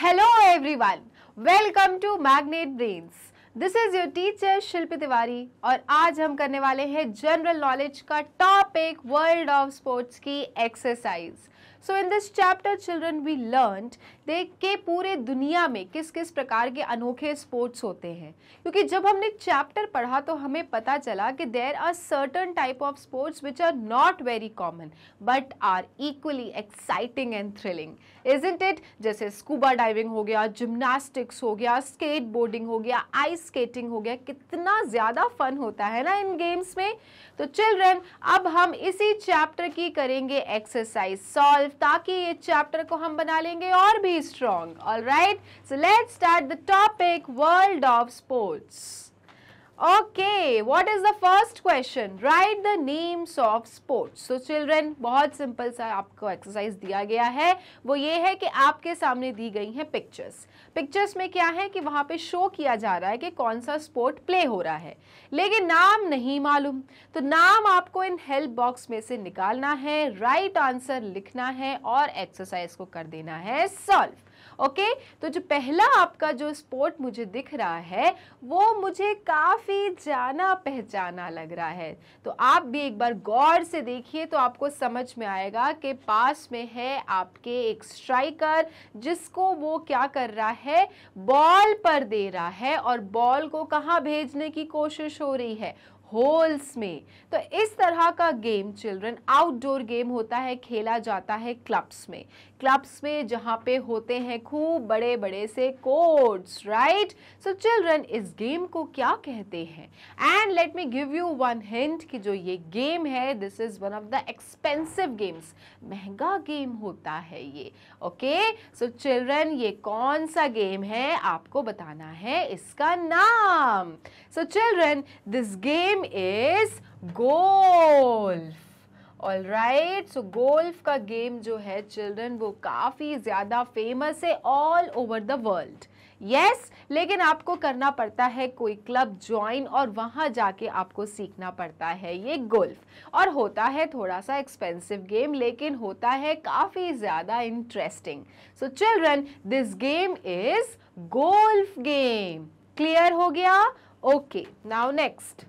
Hello everyone welcome to magnet brains this is your teacher Shilpi Tiwari और आज हम करने वाले हैं जनरल नॉलेज का टॉपिक वर्ल्ड ऑफ स्पोर्ट्स की exercise so in this chapter children we learn the के पूरे दुनिया में किस किस प्रकार के अनोखे स्पोर्ट्स होते हैं क्योंकि जब हमने चैप्टर पढ़ा तो हमें पता चला कि there are certain type of sports which are not very common but are equally exciting and thrilling isn't it जैसे स्कूबा डाइविंग हो गया जिम्नास्टिक्स हो गया स्केट बोर्डिंग हो गया आइस स्केटिंग हो गया कितना ज़्यादा फन होता है ना इन गेम्स में तो चिल्ड्रन अब हम इसी चैप्टर की करेंगे एक्सरसाइज सॉल्व ताकि ये चैप्टर को हम बना लेंगे और भी strong all right so let start the topic world of sports okay what is the first question right the names of sports so children बहुत सिंपल सा आपको एक्सरसाइज दिया गया है वो ये है कि आपके सामने दी गई हैं पिक्चर्स पिक्चर्स में क्या है कि वहाँ पे शो किया जा रहा है कि कौन सा स्पोर्ट प्ले हो रहा है लेकिन नाम नहीं मालूम तो नाम आपको इन हेल्प बॉक्स में से निकालना है राइट right आंसर लिखना है और एक्सरसाइज को कर देना है सॉल्व ओके तो जो पहला आपका जो स्पॉट मुझे दिख रहा है वो मुझे काफ़ी जाना पहचाना लग रहा है तो आप भी एक बार गौर से देखिए तो आपको समझ में आएगा कि पास में है आपके एक स्ट्राइकर जिसको वो क्या कर रहा है बॉल पर दे रहा है और बॉल को कहाँ भेजने की कोशिश हो रही है होल्स में तो इस तरह का गेम चिल्ड्रन आउटडोर गेम होता है खेला जाता है क्लब्स में क्लब्स में जहाँ पे होते हैं खूब बड़े बड़े से कोर्ट्स राइट सो चिल्ड्रन इस गेम को क्या कहते हैं and let me give you one hint कि जो ये गेम है this is one of the expensive games महंगा गेम होता है ये ओके सो चिल्ड्रन ये कौन सा गेम है आपको बताना है इसका नाम so children this game is golf all right so golf का गेम जो है चिल्ड्रन वो काफ़ी ज़्यादा फेमस है all over the world yes लेकिन आपको करना पड़ता है कोई क्लब ज्वाइन और वहां जाके आपको सीखना पड़ता है ये गोल्फ और होता है थोड़ा सा एक्सपेंसिव गेम लेकिन होता है काफ़ी ज़्यादा interesting so children this game is golf game clear हो गया okay now next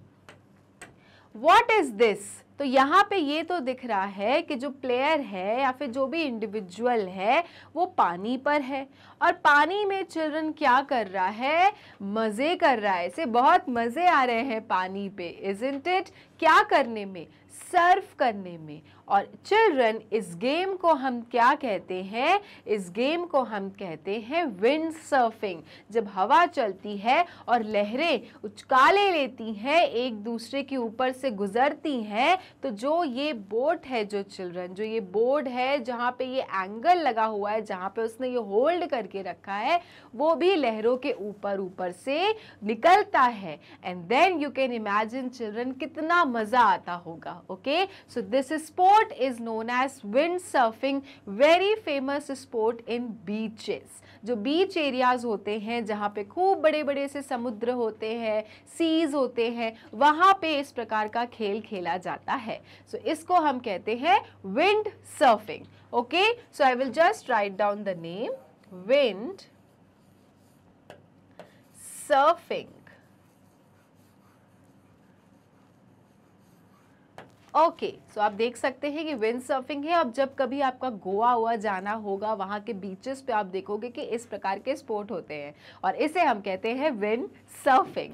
what is this तो यहाँ पे ये तो दिख रहा है कि जो प्लेयर है या फिर जो भी इंडिविजुअल है वो पानी पर है और पानी में चिल्ड्रन क्या कर रहा है मज़े कर रहा है इसे बहुत मज़े आ रहे हैं पानी पे इज इट क्या करने में सर्फ करने में और चिल्ड्रन इस गेम को हम क्या कहते हैं इस गेम को हम कहते हैं विंड सर्फिंग जब हवा चलती है और लहरें उचकाले लेती हैं एक दूसरे के ऊपर से गुजरती हैं तो जो ये बोट है जो चिल्ड्रन जो ये बोर्ड है जहाँ पे ये एंगल लगा हुआ है जहाँ पे उसने ये होल्ड करके रखा है वो भी लहरों के ऊपर ऊपर से निकलता है and then you can imagine children कितना मज़ा आता होगा okay so this is sport sport is known as windsurfing, very famous sport in beaches. जो beach areas होते हैं जहाँ पे खूब बड़े बड़े से समुद्र होते हैं seas होते हैं वहाँ पे इस प्रकार का खेल खेला जाता है so, इसको हम कहते हैं wind surfing okay so I will just write down the name wind surfing okay okay, so so आप देख सकते हैं कि विंड सर्फिंग है अब जब कभी आपका गोवा हुआ जाना होगा वहाँ के बीचेस पे आप देखोगे कि इस प्रकार के स्पोर्ट होते हैं और इसे हम कहते हैं wind surfing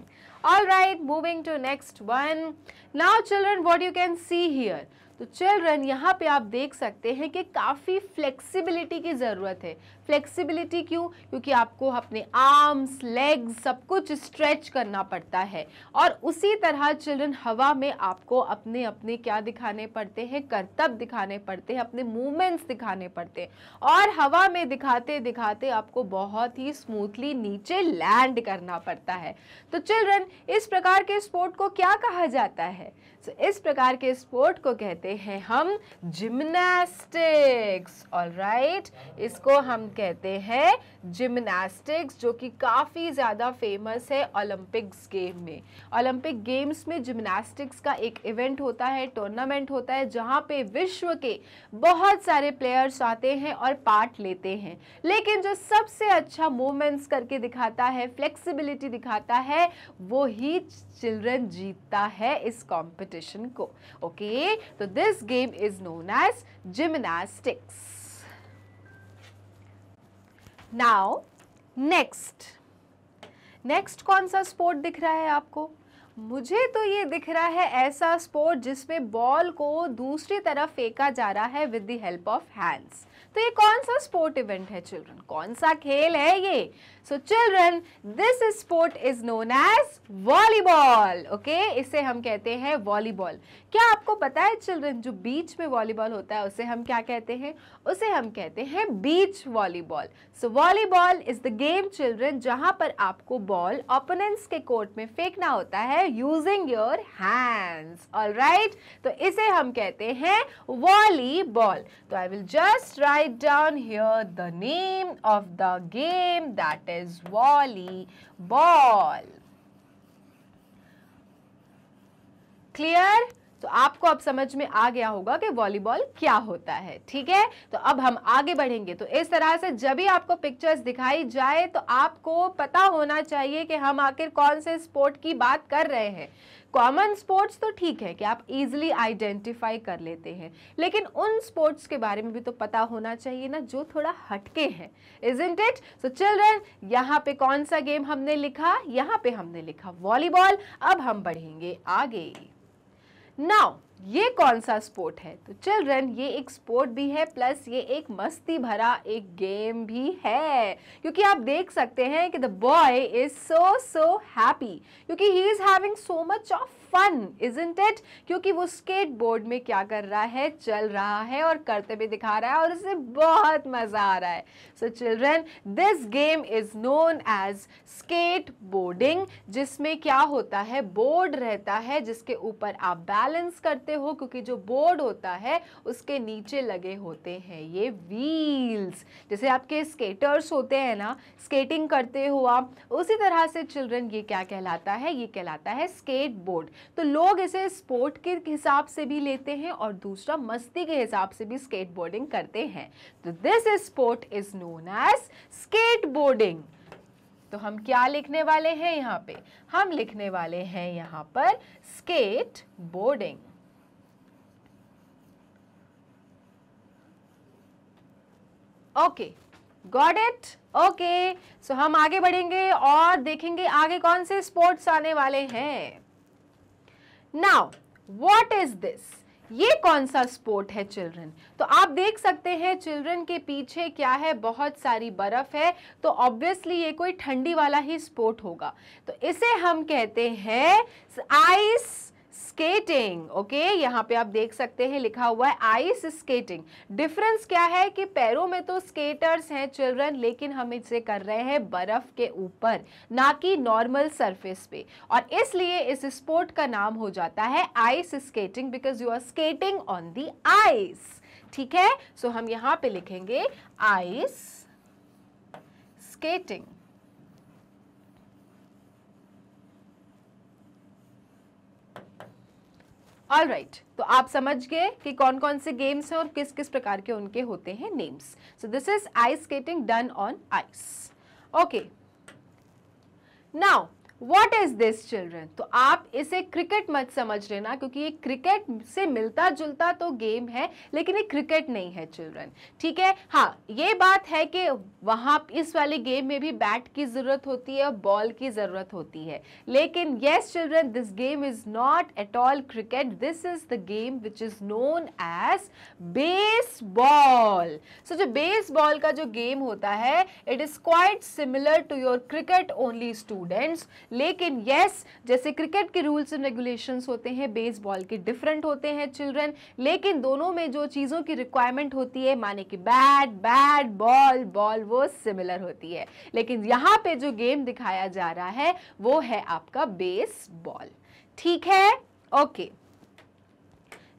all right moving to next one now children what you can see here तो चिल्ड्रन यहाँ पे आप देख सकते हैं कि काफ़ी फ्लेक्सिबिलिटी की ज़रूरत है फ्लेक्सिबिलिटी क्यों क्योंकि आपको अपने आर्म्स लेग्स सब कुछ स्ट्रेच करना पड़ता है और उसी तरह चिल्ड्रन हवा में आपको अपने अपने क्या दिखाने पड़ते हैं करतब दिखाने पड़ते हैं अपने मूवमेंट्स दिखाने पड़ते हैं और हवा में दिखाते दिखाते आपको बहुत ही स्मूथली नीचे लैंड करना पड़ता है तो चिल्ड्रन इस प्रकार के स्पोर्ट को क्या कहा जाता है so, तो इस प्रकार के स्पोर्ट को कहते हैं हम जिमनास्टिक्स ऑल राइट इसको हम कहते हैं जिम्नास्टिक्स जो कि काफ़ी ज़्यादा फेमस है ओलंपिक्स गेम में ओलंपिक गेम्स में जिम्नास्टिक्स का एक इवेंट होता है टूर्नामेंट होता है जहाँ पे विश्व के बहुत सारे प्लेयर्स आते हैं और पार्ट लेते हैं लेकिन जो सबसे अच्छा मूवमेंट्स करके दिखाता है फ्लेक्सिबिलिटी दिखाता है वो ही चिल्ड्रन जीतता है इस कॉम्पिटिशन को ओके okay? तो this game is known as gymnastics now next next कौन सा स्पोर्ट दिख रहा है आपको मुझे तो ये दिख रहा है ऐसा स्पोर्ट जिसमें बॉल को दूसरी तरफ फेंका जा रहा है with the help of hands तो ये कौन सा स्पोर्ट इवेंट है चिल्ड्रन कौन सा खेल है ये so children this sport is known as volleyball okay इसे हम कहते हैं वॉलीबॉल क्या आपको पता है चिल्ड्रन जो बीच में वॉलीबॉल होता है उसे हम क्या कहते हैं उसे हम कहते हैं beach volleyball so volleyball is the game children जहां पर आपको बॉल ओपोनेंट्स के कोर्ट में फेंकना होता है यूजिंग योर हैंड्स राइट तो इसे हम कहते हैं वॉलीबॉल तो I will just write down here the name of the game that is volleyball clear तो आपको अब समझ में आ गया होगा कि वॉलीबॉल क्या होता है ठीक है तो अब हम आगे बढ़ेंगे तो इस तरह से जब भी आपको पिक्चर्स दिखाई जाए तो आपको पता होना चाहिए कि हम आखिर कौन से स्पोर्ट की बात कर रहे हैं कॉमन स्पोर्ट्स तो ठीक है कि आप इजिली आइडेंटिफाई कर लेते हैं लेकिन उन स्पोर्ट्स के बारे में भी तो पता होना चाहिए ना जो थोड़ा हटके हैं isn't it so children यहाँ पे कौन सा गेम हमने लिखा यहाँ पे हमने लिखा वॉलीबॉल अब हम बढ़ेंगे आगे Não, ये कौन सा स्पोर्ट है तो चिल्ड्रन ये एक स्पोर्ट भी है प्लस ये एक मस्ती भरा एक गेम भी है क्योंकि आप देख सकते हैं कि the boy is so so happy क्योंकि he is having so much of fun isn't it क्योंकि वो स्केट बोर्ड में क्या कर रहा है चल रहा है और करते भी दिखा रहा है और उसे बहुत मज़ा आ रहा है so children this game is known as skateboarding जिसमें क्या होता है बोर्ड रहता है जिसके ऊपर आप बैलेंस करते हो क्योंकि जो बोर्ड होता है उसके नीचे लगे होते हैं ये व्हील्स जैसे आपके स्केटर्स होते हैं ना स्केटिंग करते हो आप उसी तरह से चिल्ड्रन ये क्या कहलाता है ये कहलाता है स्केट बोर्ड तो लोग इसे स्पोर्ट के हिसाब से भी लेते हैं और दूसरा मस्ती के हिसाब से भी स्केट बोर्डिंग करते हैं तो this sport is known as skateboarding तो हम क्या लिखने वाले हैं यहाँ पे हम लिखने वाले हैं यहाँ पर skateboarding okay got it okay so हम आगे बढ़ेंगे और देखेंगे आगे कौन से स्पोर्ट्स आने वाले हैं नाउ वॉट इज दिस ये कौन सा स्पोर्ट है चिल्ड्रन तो आप देख सकते हैं चिल्ड्रन के पीछे क्या है बहुत सारी बर्फ है तो ऑब्वियसली ये कोई ठंडी वाला ही स्पोर्ट होगा तो इसे हम कहते हैं आइस स्केटिंग ओके यहाँ पे आप देख सकते हैं लिखा हुआ है आइस स्केटिंग डिफरेंस क्या है कि पैरों में तो स्केटर्स हैं चिल्ड्रन लेकिन हम इसे कर रहे हैं बर्फ के ऊपर ना कि नॉर्मल सरफेस पे और इसलिए इस स्पोर्ट का नाम हो जाता है ice skating because you are skating on the ice ठीक है सो so, हम यहाँ पे लिखेंगे ice skating all right right, तो आप समझ गए कि कौन कौन से गेम्स हैं और किस किस प्रकार के उनके होते हैं names so this is ice skating done on ice okay now what is this children तो आप इसे क्रिकेट मत समझ लेना क्योंकि ये क्रिकेट से मिलता जुलता तो गेम है लेकिन ये क्रिकेट नहीं है चिल्ड्रेन ठीक है हाँ ये बात है कि वहां इस वाले गेम में भी बैट की ज़रूरत होती है और बॉल की ज़रूरत होती है लेकिन yes children this game is not at all cricket this is the game which is known as baseball so जो बेस बॉल का जो गेम होता है it is quite similar to your cricket only students लेकिन yes जैसे cricket के rules and regulations होते हैं बेसबॉल के डिफरेंट होते हैं चिल्ड्रन लेकिन दोनों में जो चीज़ों की रिक्वायरमेंट होती है माने कि बैट बैट बॉल बॉल वो सिमिलर होती है लेकिन यहाँ पे जो गेम दिखाया जा रहा है वो है आपका बॉल ठीक है okay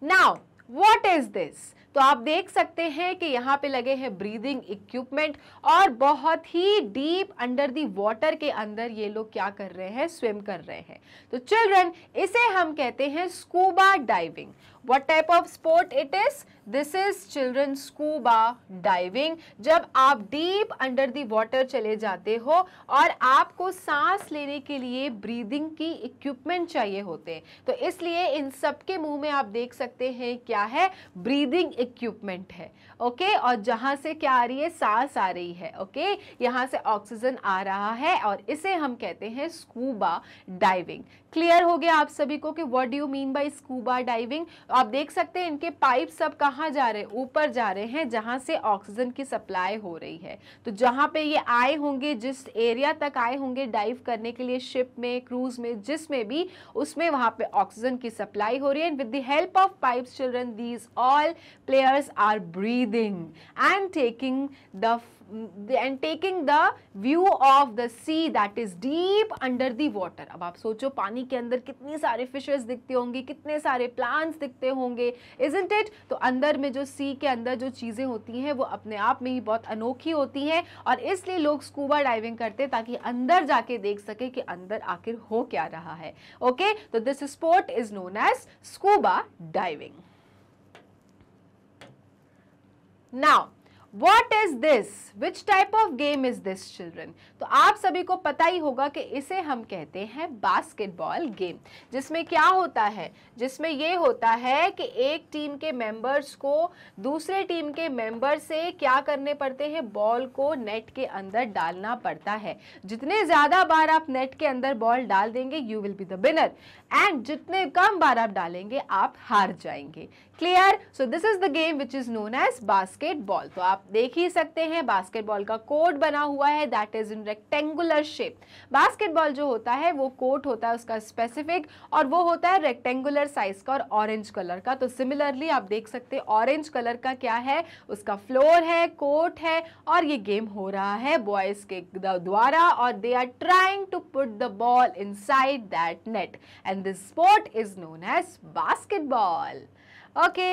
now what is this तो आप देख सकते हैं कि यहाँ पे लगे हैं ब्रीदिंग इक्विपमेंट और बहुत ही डीप अंडर दी वाटर के अंदर ये लोग क्या कर रहे हैं स्विम कर रहे हैं तो चिल्ड्रन इसे हम कहते हैं scuba diving what type of sport it is this is children scuba diving जब आप deep under the water चले जाते हो और आपको सांस लेने के लिए breathing की equipment चाहिए होते हैं तो इसलिए इन सब के मुंह में आप देख सकते हैं क्या है breathing equipment है ओके और जहाँ से क्या आ रही है सांस आ रही है ओके यहाँ से ऑक्सीजन आ रहा है और इसे हम कहते हैं स्कूबा डाइविंग क्लियर हो गया आप सभी को कि what do you mean by scuba diving आप देख सकते हैं इनके पाइप सब कहाँ जा रहे हैं ऊपर जा रहे हैं जहाँ से ऑक्सीजन की सप्लाई हो रही है तो जहाँ पे ये आए होंगे जिस एरिया तक आए होंगे डाइव करने के लिए शिप में क्रूज में जिसमें भी उसमें वहाँ पे ऑक्सीजन की सप्लाई हो रही है and with the help of pipes children these all players are breathe breathing and taking the and taking the view of the sea that is deep under the water अब आप सोचो पानी के अंदर कितनी सारे फिशेस दिखते होंगे कितने सारे प्लांट्स दिखते होंगे इजेंट इट तो अंदर में जो सी के अंदर जो चीज़ें होती हैं वो अपने आप में ही बहुत अनोखी होती हैं और इसलिए लोग स्कूबा डाइविंग करते हैं ताकि अंदर जाके देख सके कि अंदर आखिर हो क्या रहा है ओके okay? तो this sport is known as scuba diving Now, what is this which type of game is this children तो आप सभी को पता ही होगा कि इसे हम कहते हैं बास्केटबॉल गेम जिसमें क्या होता है जिसमें ये होता है कि एक टीम के मेंबर्स को दूसरे टीम के मेंबर से क्या करने पड़ते हैं बॉल को नेट के अंदर डालना पड़ता है जितने ज़्यादा बार आप नेट के अंदर बॉल डाल देंगे you will be the end जितने कम बार आप डालेंगे आप हार जाएंगे clear so this is the game which is known as basketball तो आप देख ही सकते हैं बास्केटबॉल का कोर्ट बना हुआ है that is in rectangular shape basketball जो होता है वो कोर्ट होता है उसका स्पेसिफिक और वो होता है रेक्टेंगुलर साइज का और ऑरेंज कलर का तो सिमिलरली आप देख सकते हैं ऑरेंज कलर का क्या है उसका फ्लोर है कोर्ट है और ये गेम हो रहा है बॉयज के द्वारा और they are trying to put the ball inside that net and this sport is known as basketball okay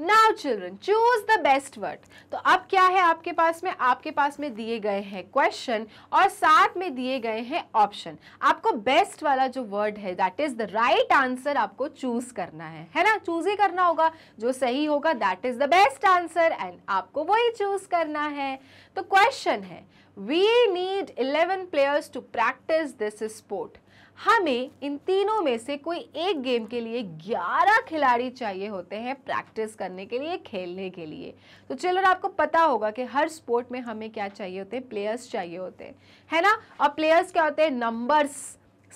now children choose the best word तो अब क्या है आपके पास में आपके पास में दिए गए हैं क्वेश्चन और साथ में दिए गए हैं ऑप्शन आपको बेस्ट वाला जो वर्ड है that is the right answer आपको चूज करना है है ना चूज ही करना होगा जो सही होगा that is the best answer and आपको वही चूज करना है तो क्वेश्चन है we need eleven players to practice this sport हमें इन तीनों में से कोई एक गेम के लिए 11 खिलाड़ी चाहिए होते हैं प्रैक्टिस करने के लिए खेलने के लिए तो चलो आपको पता होगा कि हर स्पोर्ट में हमें क्या चाहिए होते हैं प्लेयर्स चाहिए होते हैं है ना और प्लेयर्स क्या होते हैं नंबर्स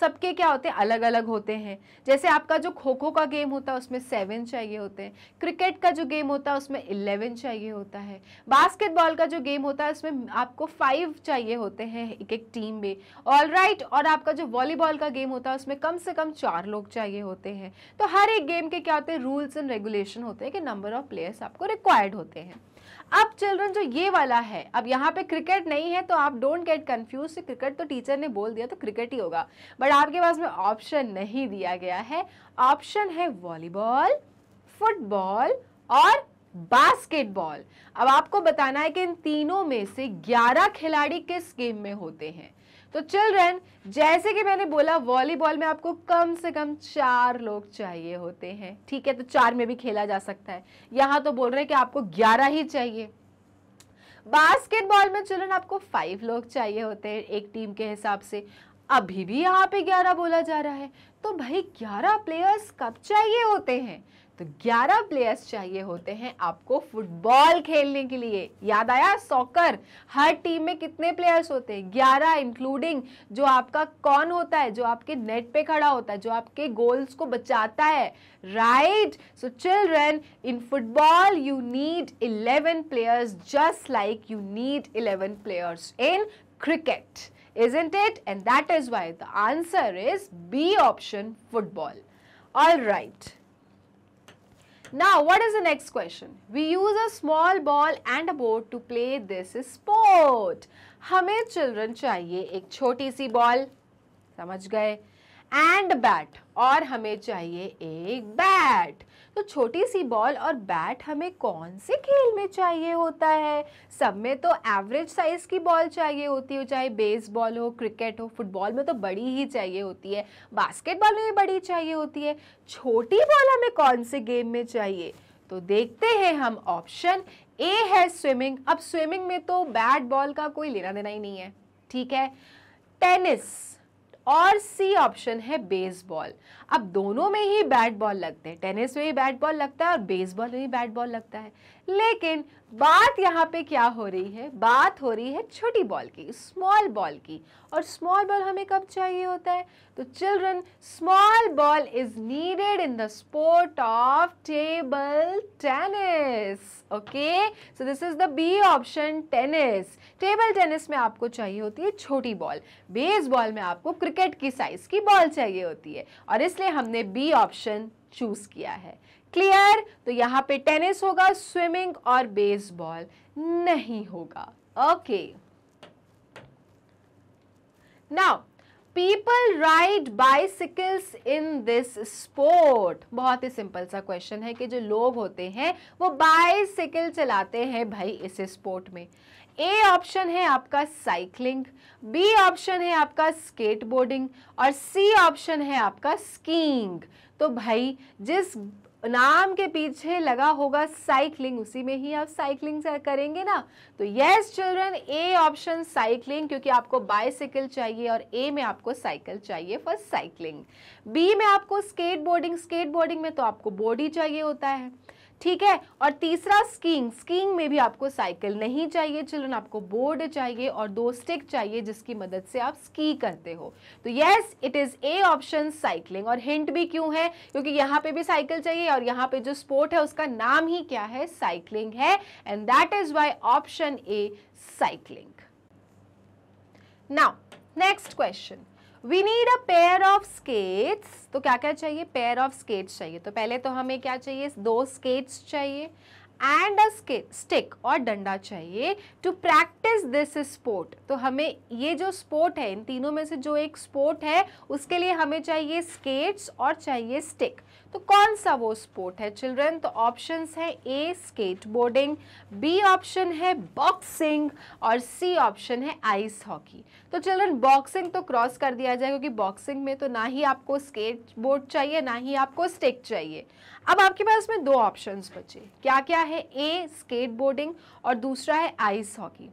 सबके क्या होते हैं अलग अलग होते हैं जैसे आपका जो खो खो का गेम होता है उसमें सेवन चाहिए होते हैं क्रिकेट का जो गेम होता है उसमें इलेवन चाहिए होता है बास्केटबॉल का जो गेम होता है उसमें आपको फाइव चाहिए होते हैं एक एक टीम में ऑल राइट और आपका जो वॉलीबॉल का गेम होता है उसमें कम से कम चार लोग चाहिए होते हैं तो हर एक गेम के क्या होते हैं रूल्स एंड रेगुलेशन होते हैं कि नंबर ऑफ प्लेयर्स आपको रिक्वायर्ड होते हैं अब चिल्ड्रन जो ये वाला है अब यहाँ पे क्रिकेट नहीं है तो आप डोंट गेट कंफ्यूज क्रिकेट तो टीचर ने बोल दिया तो क्रिकेट ही होगा बट आपके पास में ऑप्शन नहीं दिया गया है ऑप्शन है वॉलीबॉल फुटबॉल और बास्केटबॉल अब आपको बताना है कि इन तीनों में से 11 खिलाड़ी किस गेम में होते हैं तो चिल्ड्रन जैसे कि मैंने बोला वॉलीबॉल में आपको कम से कम चार लोग चाहिए होते हैं ठीक है तो चार में भी खेला जा सकता है यहां तो बोल रहे हैं कि आपको ग्यारह ही चाहिए बास्केटबॉल में चिल्ड्रन आपको फाइव लोग चाहिए होते हैं एक टीम के हिसाब से अभी भी यहाँ पे ग्यारह बोला जा रहा है तो भाई ग्यारह प्लेयर्स कब चाहिए होते हैं तो 11 प्लेयर्स चाहिए होते हैं आपको फुटबॉल खेलने के लिए याद आया सॉकर हर टीम में कितने प्लेयर्स होते हैं 11 इंक्लूडिंग जो आपका कौन होता है जो आपके नेट पे खड़ा होता है जो आपके गोल्स को बचाता है right so children in football you need 11 players just like you need 11 players in cricket isn't it? And that is why the answer is B option football all right. Now, what is the next question? We use a small ball and a board to play this sport. हमें children चाहिए एक छोटी सी ball, समझ गए, and bat और हमें चाहिए एक bat. तो छोटी सी बॉल और बैट हमें कौन से खेल में चाहिए होता है सब में तो एवरेज साइज़ की बॉल चाहिए होती है चाहे बेसबॉल हो क्रिकेट हो फुटबॉल में तो बड़ी ही चाहिए होती है बास्केटबॉल में भी बड़ी चाहिए होती है छोटी बॉल हमें कौन से गेम में चाहिए तो देखते हैं हम ऑप्शन ए है स्विमिंग अब स्विमिंग में तो बैट बॉल का कोई लेना देना ही नहीं है ठीक है टेनिस और सी ऑप्शन है बेसबॉल अब दोनों में ही बैट बॉल लगते हैं टेनिस में ही बैट बॉल लगता है और बेसबॉल में ही बैट बॉल लगता है लेकिन बात यहाँ पे क्या हो रही है बात हो रही है छोटी बॉल की स्मॉल बॉल की और स्मॉल बॉल हमें कब चाहिए होता है तो children small ball is needed in the sport of table tennis okay so this is the B option tennis table tennis में आपको चाहिए होती है छोटी बॉल बॉल में आपको क्रिकेट की साइज की बॉल चाहिए होती है और इसलिए हमने बी ऑप्शन चूज किया है क्लियर तो यहाँ पे टेनिस होगा स्विमिंग और बेसबॉल नहीं होगा okay now people ride bicycles in this sport बहुत ही सिंपल सा क्वेश्चन है कि जो लोग होते हैं वो बाइसिकल चलाते हैं भाई इस स्पोर्ट में ए ऑप्शन है आपका साइकिलिंग बी ऑप्शन है आपका स्केटबोर्डिंग और सी ऑप्शन है आपका स्कीइंग तो भाई जिस नाम के पीछे लगा होगा साइकिलिंग उसी में ही आप साइकिलिंग करेंगे ना तो yes children A option cycling क्योंकि आपको बाइसाइकिल चाहिए और ए में आपको साइकिल चाहिए फॉर साइकिलिंग बी में आपको स्केट बोर्डिंग स्केट बोर्डिंग में तो आपको बॉडी चाहिए होता है ठीक है और तीसरा स्कीइंग स्कीइंग में भी आपको साइकिल नहीं चाहिए चिल्ड्रन आपको बोर्ड चाहिए और दो स्टिक चाहिए जिसकी मदद से आप स्की करते हो तो yes it is A option cycling और हिंट भी क्यों है क्योंकि यहाँ पे भी साइकिल चाहिए और यहाँ पे जो स्पोर्ट है उसका नाम ही क्या है साइकिलिंग है and that is why option A cycling now next question we need a pair of skates तो क्या क्या चाहिए पेयर ऑफ स्केट्स चाहिए तो पहले तो हमें क्या चाहिए दो स्केट्स चाहिए एंड अ स्टिक और डंडा चाहिए टू प्रैक्टिस दिस स्पोर्ट तो हमें ये जो स्पोर्ट है इन तीनों में से जो एक स्पोर्ट है उसके लिए हमें चाहिए स्केट्स और चाहिए स्टिक तो कौन सा वो स्पोर्ट है चिल्ड्रन तो ऑप्शन है A skateboarding B option है बॉक्सिंग और सी ऑप्शन है आइस हॉकी तो चिल्ड्रन बॉक्सिंग तो क्रॉस कर दिया जाए क्योंकि बॉक्सिंग में तो ना ही आपको स्केट बोर्ड चाहिए ना ही आपको स्टिक चाहिए अब आपके पास में दो ऑप्शंस बचे क्या क्या है ए स्केट बोर्डिंग और दूसरा है ice hockey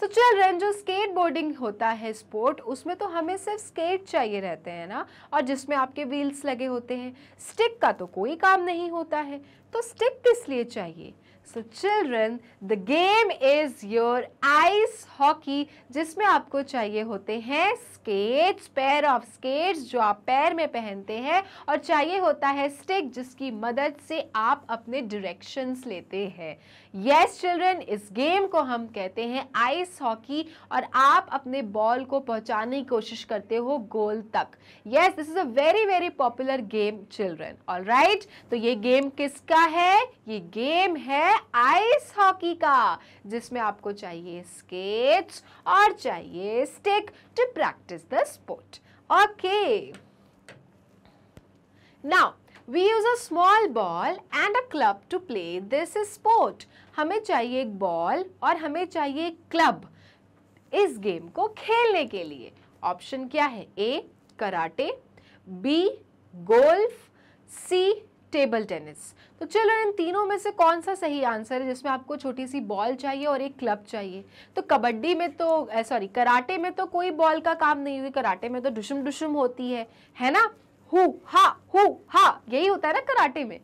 so so, children जो स्केट बोर्डिंग होता है स्पोर्ट उसमें तो हमें सिर्फ स्केट चाहिए रहते हैं ना और जिसमें आपके व्हील्स लगे होते हैं स्टिक का तो कोई काम नहीं होता है तो स्टिक किस लिए चाहिए so children the game is your ice hockey जिसमें आपको चाहिए होते हैं स्केट्स पेयर ऑफ स्केट्स जो आप पैर में पहनते हैं और चाहिए होता है स्टिक जिसकी मदद से आप अपने डायरेक्शंस लेते हैं यस चिल्ड्रन इस गेम को हम कहते हैं आइस हॉकी और आप अपने बॉल को पहुंचाने की कोशिश करते हो गोल तक yes this is a very very popular game children all right तो ये गेम किसका है ये गेम है है आइस हॉकी का जिसमें आपको चाहिए स्केट्स और चाहिए stick to practice the sport okay now we use a small ball and a club to play this sport हमें चाहिए एक बॉल और हमें चाहिए क्लब इस गेम को खेलने के लिए ऑप्शन क्या है A karate B golf C table tennis तो चलो इन तीनों में से कौन सा सही आंसर है जिसमें आपको छोटी सी बॉल चाहिए और एक क्लब चाहिए तो कबड्डी में तो सॉरी कराटे में तो कोई बॉल का काम नहीं हुई कराटे में तो डुशुम डुशुम होती है है ना हु हा हु हा यही होता है ना कराटे में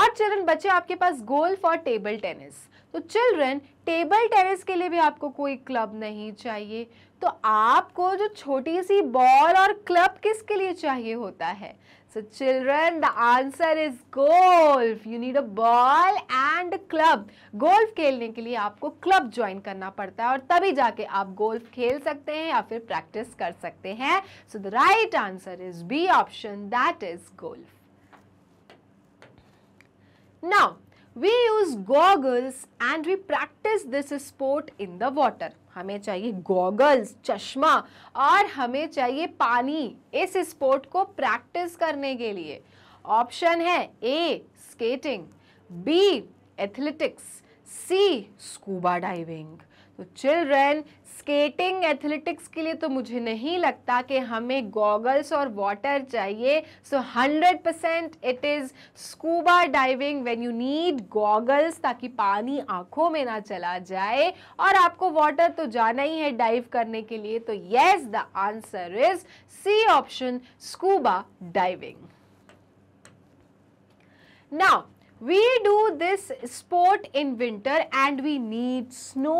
और चिल्ड्रन बच्चे आपके पास गोल फॉर टेबल टेनिस तो चिल्ड्रन टेबल टेनिस के लिए भी आपको कोई क्लब नहीं चाहिए तो आपको जो छोटी सी बॉल और क्लब किसके लिए चाहिए होता है So children, the answer is golf. You need a ball and a club. Golf खेलने के लिए आपको club join करना पड़ता है और तभी जाके आप golf खेल सकते हैं या फिर practice कर सकते हैं So the right answer is B option, that is golf. Now, we use goggles and we practice this sport in the water हमें चाहिए गॉगल्स चश्मा और हमें चाहिए पानी इस स्पोर्ट को प्रैक्टिस करने के लिए ऑप्शन है A skating B athletics C scuba diving तो चिल्ड्रेन स्केटिंग एथलेटिक्स के लिए तो मुझे नहीं लगता कि हमें गॉगल्स और वाटर चाहिए so hundred percent it is scuba diving when you need goggles ताकि पानी आंखों में ना चला जाए और आपको वाटर तो जाना ही है डाइव करने के लिए तो yes the answer is C option scuba diving now we do this sport in winter and we need snow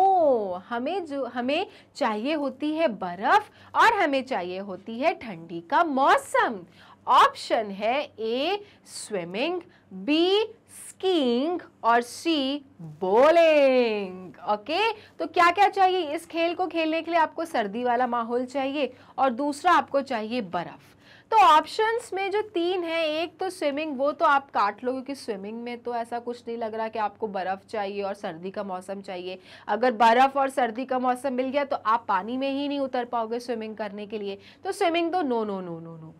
हमें जो हमें चाहिए होती है बर्फ़ और हमें चाहिए होती है ठंडी का मौसम ऑप्शन है ए स्विमिंग बी स्कीइंग और सी बोलिंग ओके तो क्या क्या चाहिए इस खेल को खेलने के लिए आपको सर्दी वाला माहौल चाहिए और दूसरा आपको चाहिए बर्फ़ तो ऑप्शंस में जो तीन है एक तो स्विमिंग वो तो आप काट लो क्योंकि स्विमिंग में तो ऐसा कुछ नहीं लग रहा कि आपको बर्फ़ चाहिए और सर्दी का मौसम चाहिए अगर बर्फ़ और सर्दी का मौसम मिल गया तो आप पानी में ही नहीं उतर पाओगे स्विमिंग करने के लिए तो स्विमिंग तो no no no no no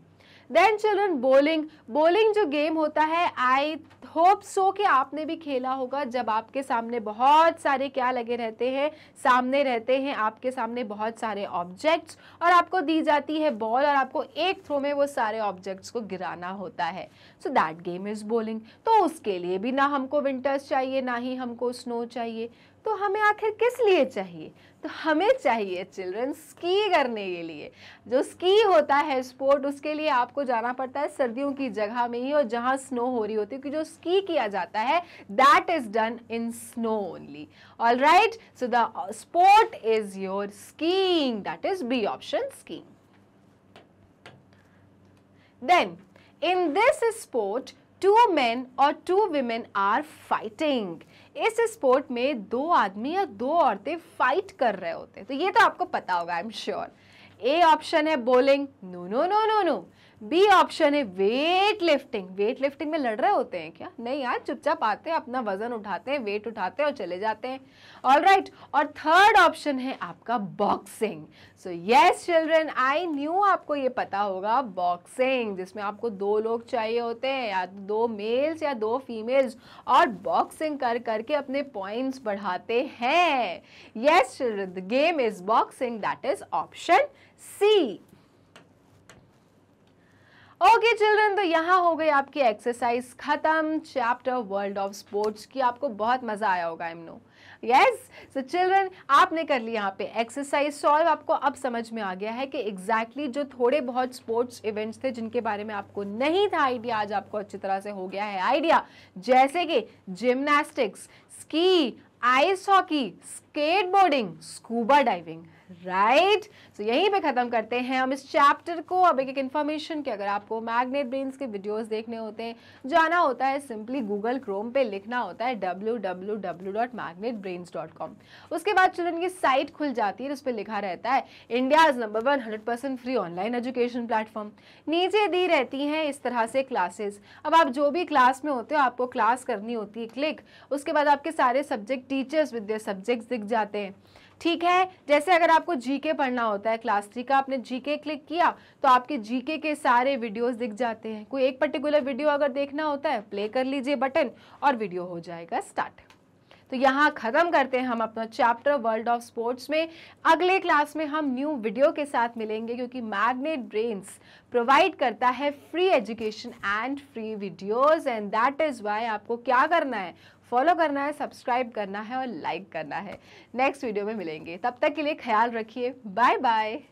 then children bowling bowling जो गेम होता है आई होप सो कि आपने भी खेला होगा जब आपके सामने बहुत सारे क्या लगे रहते हैं सामने रहते हैं आपके सामने बहुत सारे ऑब्जेक्ट्स और आपको दी जाती है बॉल और आपको एक थ्रो में वो सारे ऑब्जेक्ट्स को गिराना होता है so that game is bowling तो उसके लिए भी ना हमको विंटर्स चाहिए ना ही हमको स्नो चाहिए तो हमें आखिर किस लिए चाहिए तो हमें चाहिए चिल्ड्रन स्की करने के लिए जो स्की होता है स्पोर्ट उसके लिए आपको जाना पड़ता है सर्दियों की जगह में ही और जहाँ स्नो हो रही होती है क्योंकि जो स्की किया जाता है that is done in snow only all right so the sport is your skiing that is B option skiing then in this sport two men और टू विमेन आर फाइटिंग इस स्पोर्ट में दो आदमी या दो औरतें फाइट कर रहे होते हैं तो ये तो आपको पता होगा I am sure A option है bowling no no no no no B option है वेट लिफ्टिंग वेट लिफ्टिंग में लड़ रहे होते हैं क्या नहीं यार चुपचाप आते हैं अपना वजन उठाते हैं वेट उठाते हैं और चले जाते हैं ऑल राइट right. और थर्ड ऑप्शन है आपका boxing so yes children I knew आपको ये पता होगा बॉक्सिंग जिसमें आपको दो लोग चाहिए होते हैं या तो दो मेल्स या दो फीमेल्स और बॉक्सिंग कर करके अपने पॉइंट्स बढ़ाते हैं yes children the game is boxing that is option C okay children तो यहाँ हो गई आपकी एक्सरसाइज खत्म चैप्टर वर्ल्ड ऑफ स्पोर्ट्स की आपको बहुत मज़ा आया होगा um no yes so children आपने कर लिया यहाँ पे एक्सरसाइज सॉल्व आपको अब समझ में आ गया है कि एग्जैक्टली exactly जो थोड़े बहुत स्पोर्ट्स इवेंट्स थे जिनके बारे में आपको नहीं था आइडिया आज आपको अच्छी तरह से हो गया है आइडिया जैसे कि gymnastics ski ice hockey skateboarding scuba diving right so यहीं पे ख़त्म करते हैं हम इस चैप्टर को अब एक एक इन्फॉर्मेशन के अगर आपको मैग्नेट ब्रेन्स के वीडियोस देखने होते हैं जाना होता है सिंपली गूगल क्रोम पे लिखना होता है डब्ल्यू उसके बाद चिल्ड्रन की साइट खुल जाती है उस पर लिखा रहता है India is number one hundred free online education platform नीचे दी रहती हैं इस तरह से क्लासेस अब आप जो भी क्लास में होते हो आपको क्लास करनी होती है क्लिक उसके बाद आपके सारे सब्जेक्ट टीचर्स विद सब्जेक्ट्स दिख जाते हैं ठीक है जैसे अगर आपको जीके पढ़ना होता है क्लास थ्री का आपने जीके क्लिक किया तो आपके जीके के सारे वीडियोस दिख जाते हैं कोई एक पर्टिकुलर वीडियो अगर देखना होता है प्ले कर लीजिए बटन और वीडियो हो जाएगा स्टार्ट तो यहाँ ख़त्म करते हैं हम अपना चैप्टर वर्ल्ड ऑफ स्पोर्ट्स में अगले क्लास में हम न्यू वीडियो के साथ मिलेंगे क्योंकि मैग्नेट ब्रेन्स प्रोवाइड करता है free education and free videos and that is why आपको क्या करना है फॉलो करना है सब्सक्राइब करना है और लाइक करना है नेक्स्ट वीडियो में मिलेंगे तब तक के लिए ख्याल रखिए बाय बाय